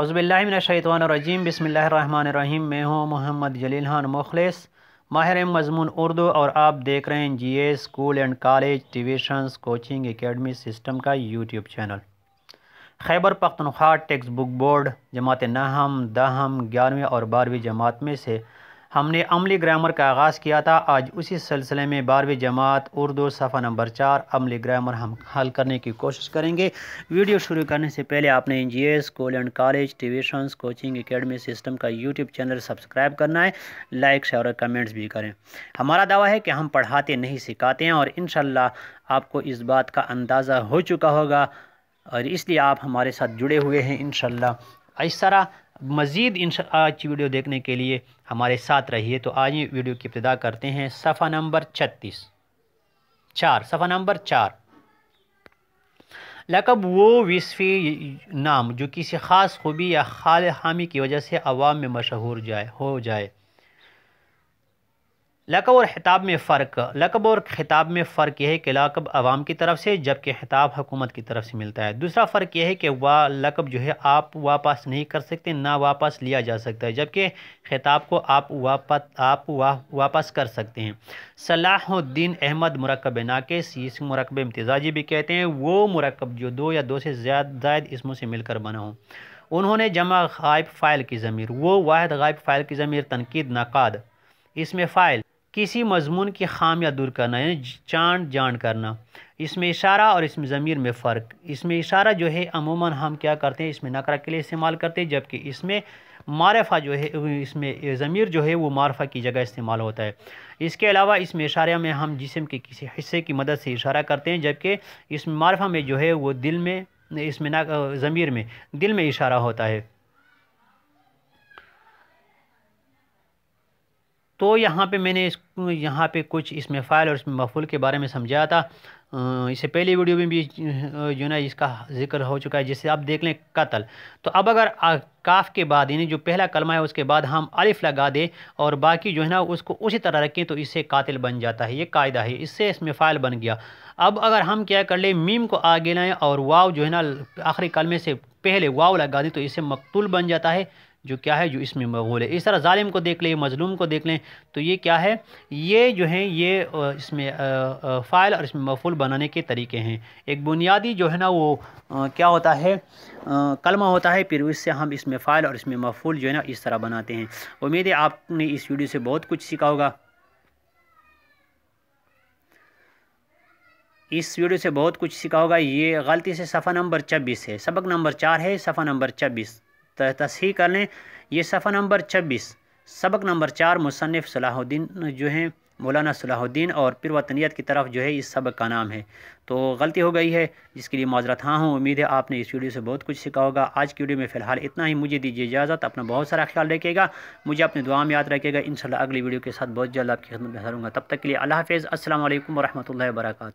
عزب من الشیطان الرجیم بسم اللہ الرحمن الرحیم میں ہوں محمد جلیل خان مخلص ماہر مضمون اردو اور آپ دیکھ رہے ہیں G A school and college tuitions coaching academy system کا YouTube channel Khyber Pakhtunkhwa textbook board جماعت نہم دہم گیارہویں اور بارہویں جماعت میں سے ہم نے عملی گرامر کا آغاز کیا تھا آج اسی سلسلے میں بارہویں جماعت اردو صفحہ نمبر چار عملی گرامر ہم حل کرنے کی کوشش کریں گے ویڈیو شروع کرنے سے پہلے آپ نے N G A school and college tuitions coaching academy system کا یوٹیوب چینل سبسکرائب کرنا ہے لائک شیئر اور کمنٹس بھی کریں ہمارا دعویٰ ہے کہ ہم پڑھاتے نہیں سکھاتے ہیں اور انشاءاللہ آپ کو اس بات کا اندازہ ہو چکا ہوگا اور اس لیے آپ ہمارے ساتھ جڑے ہوئے ہیں انشاءاللہ اس طرح مزید ان آج کی ویڈیو دیکھنے کے لیے ہمارے ساتھ رہیے تو آج یہ ویڈیو کی ابتدا کرتے ہیں صفحہ نمبر چھتیس چار صفحہ نمبر چار لقب وہ وصفی نام جو کسی خاص خوبی یا خال حامی کی وجہ سے عوام میں مشہور جائے ہو جائے لقب اور خطاب میں فرق لقب اور خطاب میں فرق یہ ہے کہ لقب عوام کی طرف سے جبکہ خطاب حکومت کی طرف سے ملتا ہے دوسرا فرق یہ ہے کہ لقب جو ہے آپ واپس نہیں کر سکتے نہ واپس لیا جا سکتا ہے جبکہ خطاب کو آپ واپس آپ واپس کر سکتے ہیں صلاح الدین احمد مرکب اس مرکب امتزاجی بھی کہتے ہیں وہ مرکب جو دو یا دو سے زیادہ زائد اسموں سے مل کر بنا ہوں انہوں نے جمع غائب فائل کی ضمیر وہ واحد غائب فائل کی ضمیر تنقید ناقاد اس میں فائل کسی مضمون کی خامیاں دور کرنا یعنی چاند جان کرنا اس میں اشارہ اور اس میں ضمیر میں فرق اس میں اشارہ جو ہے عموماً ہم کیا کرتے ہیں اس میں نقرہ کے لیے استعمال کرتے ہیں جبکہ اس میں معرفہ جو ہے اس میں ضمیر جو ہے وہ معرفہ کی جگہ استعمال ہوتا ہے اس کے علاوہ اس میں اشارہ میں ہم جسم کے کسی حصے کی مدد سے اشارہ کرتے ہیں جبکہ اس میں معرفہ میں جو ہے وہ دل میں اس میں ضمیر میں دل میں اشارہ ہوتا ہے تو یہاں پہ میں نے اس یہاں پہ کچھ اس میں فائل اور اس میں مفعول کے بارے میں سمجھایا تھا اسے پہلی ویڈیو میں بھی جو نا اس کا ذکر ہو چکا ہے جسے آپ دیکھ لیں قتل تو اب اگر کاف کے بعد یعنی جو پہلا کلمہ ہے اس کے بعد ہم الف لگا دیں اور باقی جو ہے نا اس کو اسی طرح رکھیں تو اس سے قاتل بن جاتا ہے یہ قاعدہ ہے اس سے اس میں فائل بن گیا اب اگر ہم کیا کر لیں میم کو آگے لائیں اور واو جو ہے نا آخری کلمے سے پہلے واو لگا دیں تو اس سے مقتول بن جاتا ہے جو کیا ہے جو اس میں مغول ہے اس طرح ظالم کو دیکھ لیں مظلوم کو دیکھ لیں تو یہ کیا ہے یہ جو ہیں یہ اس میں فائل اور اس میں مفعول بنانے کے طریقے ہیں ایک بنیادی جو ہے نا وہ کیا ہوتا ہے کلمہ ہوتا ہے پھر اس سے ہم اس میں فائل اور اس میں مفعول جو ہے نا اس طرح بناتے ہیں امید ہے آپ نے اس ویڈیو سے بہت کچھ سکھا ہوگا اس ویڈیو سے بہت کچھ سکھا ہوگا یہ غلطی سے صفحہ نمبر چبیس ہے سبق نمبر چار ہے صفحہ نمبر چبیس تصحیح کر لیں یہ صفحہ نمبر چھبیس سبق نمبر چار مصنف صلاح الدین جو ہیں مولانا صلاح الدین اور وطنیت کی طرف جو ہے اس سبق کا نام ہے تو غلطی ہو گئی ہے جس کے لیے معذرت ہاں ہوں امید ہے آپ نے اس ویڈیو سے بہت کچھ سیکھا ہوگا آج کی ویڈیو میں فی الحال اتنا ہی مجھے دیجیے اجازت اپنا بہت سارا خیال رکھے گا مجھے اپنے میں یاد رکھے گا انشاءاللہ اگلی ویڈیو کے ساتھ بہت جلد آپ کی خدمت میں حاضر ہوں گا تب تک کے لیے اللہ حافظ السلام علیکم ورحمۃ اللہ وبرکاتہ